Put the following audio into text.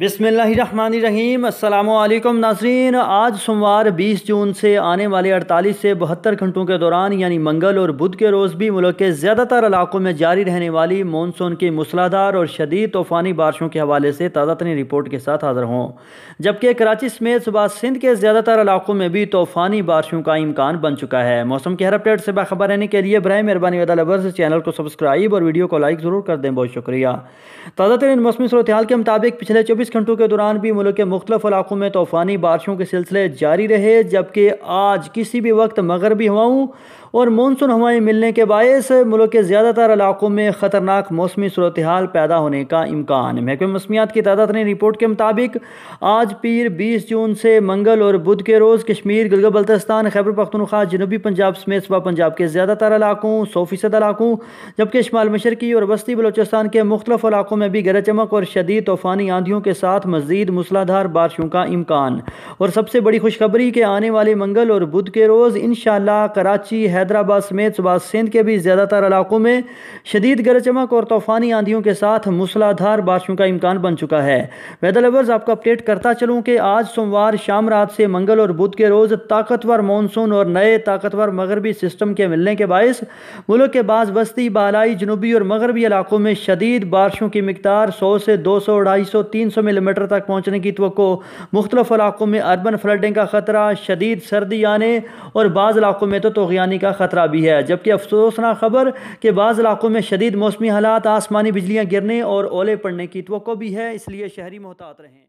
बिसमीम अल्लाम नाजरीन आज सोमवार 20 जून से आने वाले 48 से बहत्तर घंटों के दौरान यानी मंगल और बुध के रोज़ भी मुल्क के ज़्यादातर इलाकों में जारी रहने वाली मानसून की मूसलाधार और शदीद तूफ़ानी बारिशों के हवाले से ताज़ा तरीन रिपोर्ट के साथ हाजिर हों जबकि कराची समेत सुबह सिंध के ज़्यादातर इलाकों में भी तूफ़ानी बारिशों का इम्कान बन चुका है मौसम के हर अपडेट से बाखबर रहने के लिए बरए मेहरबानी वदा लबर चैनल को सब्सक्राइब और वीडियो को लाइक ज़रूर कर दें बहुत शुक्रिया ताज़ा तरीन मौसमी सूरत के मुताबिक पिछले चौबीस चौबीस घंटों के दौरान भी मुल्क के मुख्तफ इलाकों में तूफ़ानी बारिशों के सिलसिले जारी रहे जबकि आज किसी भी वक्त मगरबी हवाओं और मानसून हवाएं मिलने के बायस मुल्क के ज़्यादातर इलाकों में ख़तरनाक मौसमी सूरत हाल पैदा होने का इम्कान महकमे मौसमियात की तादाद ने रिपोर्ट के मुताबिक आज पीर बीस जून से मंगल और बुध के रोज़ कश्मीर गिलगत बल्तिस्तान खैबर पख्तनख्वा जनूबी पंजाब समेत सुबह पंजाब के ज़्यादातर इलाकों सौ फ़ीसद इलाकों जबकि शमाल मशरकी और वस्ती बलोचिस्तान के मुख्तलिफ इलाकों में भी गरज चमक और शदीद तूफ़ानी आंधियों के साथ मज़ीद मूसलाधार बारिशों का इम्कान और सबसे बड़ी खुशखबरी के आने वाले मंगल और बुध के रोज़ इन कराची हैदराबाद समेत सुबह सिंध के भी ज़्यादातर इलाकों में शदीद गरज चमक और तूफ़ानी आंधियों के साथ मूसलाधार बारिशों का इम्कान बन चुका है वेदर लवर्स आपको अपडेट करता चलूँ कि आज सोमवार शाम रात से मंगल और बुध के रोज़ ताकतवर मानसून और नए ताकतवर मगरबी सिस्टम के मिलने के बायस मुल्क के बाद बस्ती बालाई जनूबी और मगरबी इलाकों में शदीद बारिशों की मकदार सौ से दो सौ ढाई सौ तीन सौ मिलीमीटर तक पहुँचने की तो मुख्तलिफ इलाकों में अर्बन फ्लडिंग का ख़तरा शदीद सर्दी आने और बाज़ इलाकों में तो तोगयानी का ख़तरा भी है जबकि अफसोसना खबर कि बाज़ इलाकों में शदीद मौसमी हालात आसमानी बिजलियाँ गिरने और ओले पड़ने की तो भी है इसलिए शहरी मोहतात रहें